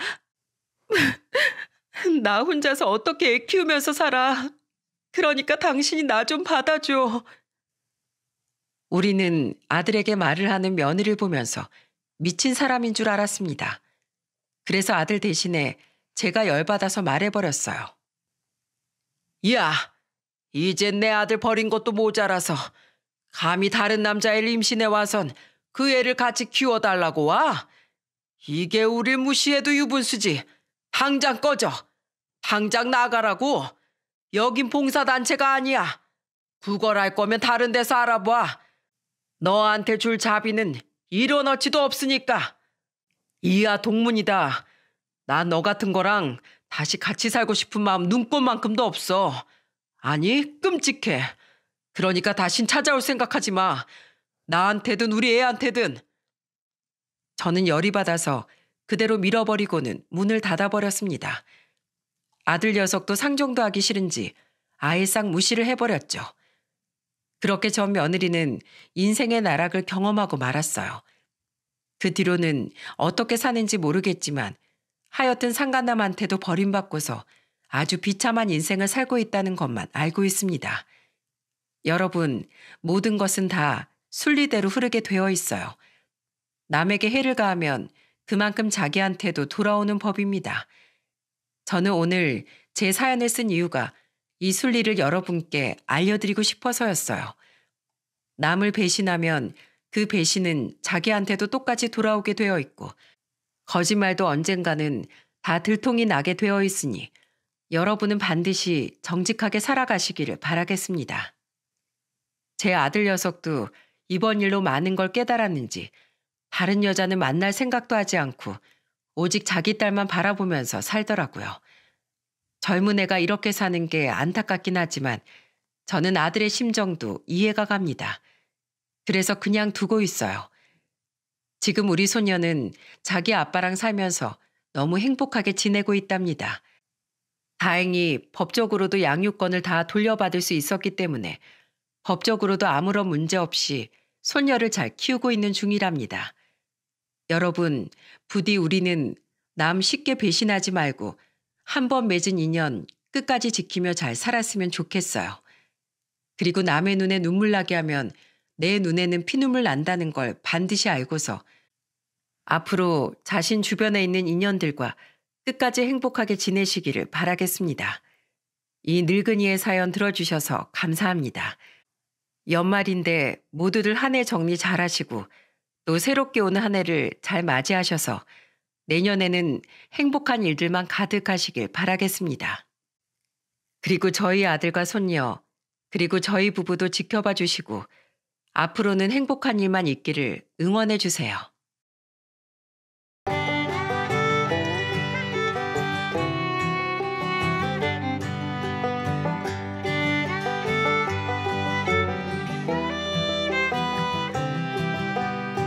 나 혼자서 어떻게 애 키우면서 살아. 그러니까 당신이 나 좀 받아줘. 우리는 아들에게 말을 하는 며느리를 보면서 미친 사람인 줄 알았습니다. 그래서 아들 대신에 제가 열받아서 말해버렸어요. 야, 이젠 내 아들 버린 것도 모자라서 감히 다른 남자애를 임신해 와선 그 애를 같이 키워달라고 와? 이게 우릴 무시해도 유분수지. 당장 꺼져. 당장 나가라고. 여긴 봉사단체가 아니야. 구걸할 거면 다른 데서 알아봐. 너한테 줄 자비는 이런 어치도 없으니까. 이야 동문이다. 난 너 같은 거랑 다시 같이 살고 싶은 마음 눈꽃만큼도 없어. 아니 끔찍해. 그러니까 다신 찾아올 생각하지 마. 나한테든 우리 애한테든. 저는 열이 받아서 그대로 밀어버리고는 문을 닫아버렸습니다. 아들 녀석도 상종도 하기 싫은지 아예 싹 무시를 해버렸죠. 그렇게 전 며느리는 인생의 나락을 경험하고 말았어요. 그 뒤로는 어떻게 사는지 모르겠지만 하여튼 상간남한테도 버림받고서 아주 비참한 인생을 살고 있다는 것만 알고 있습니다. 여러분, 모든 것은 다 순리대로 흐르게 되어 있어요. 남에게 해를 가하면 그만큼 자기한테도 돌아오는 법입니다. 저는 오늘 제 사연을 쓴 이유가 이 순리를 여러분께 알려드리고 싶어서였어요. 남을 배신하면 그 배신은 자기한테도 똑같이 돌아오게 되어 있고, 거짓말도 언젠가는 다 들통이 나게 되어 있으니, 여러분은 반드시 정직하게 살아가시기를 바라겠습니다. 제 아들 녀석도 이번 일로 많은 걸 깨달았는지, 다른 여자는 만날 생각도 하지 않고 오직 자기 딸만 바라보면서 살더라고요. 젊은 애가 이렇게 사는 게 안타깝긴 하지만 저는 아들의 심정도 이해가 갑니다. 그래서 그냥 두고 있어요. 지금 우리 소녀는 자기 아빠랑 살면서 너무 행복하게 지내고 있답니다. 다행히 법적으로도 양육권을 다 돌려받을 수 있었기 때문에 법적으로도 아무런 문제 없이 손녀를 잘 키우고 있는 중이랍니다. 여러분, 부디 우리는 남 쉽게 배신하지 말고 한 번 맺은 인연 끝까지 지키며 잘 살았으면 좋겠어요. 그리고 남의 눈에 눈물 나게 하면 내 눈에는 피눈물 난다는 걸 반드시 알고서 앞으로 자신 주변에 있는 인연들과 끝까지 행복하게 지내시기를 바라겠습니다. 이 늙은이의 사연 들어주셔서 감사합니다. 연말인데 모두들 한 해 정리 잘 하시고 또 새롭게 오는 한 해를 잘 맞이하셔서 내년에는 행복한 일들만 가득하시길 바라겠습니다. 그리고 저희 아들과 손녀, 그리고 저희 부부도 지켜봐 주시고 앞으로는 행복한 일만 있기를 응원해 주세요.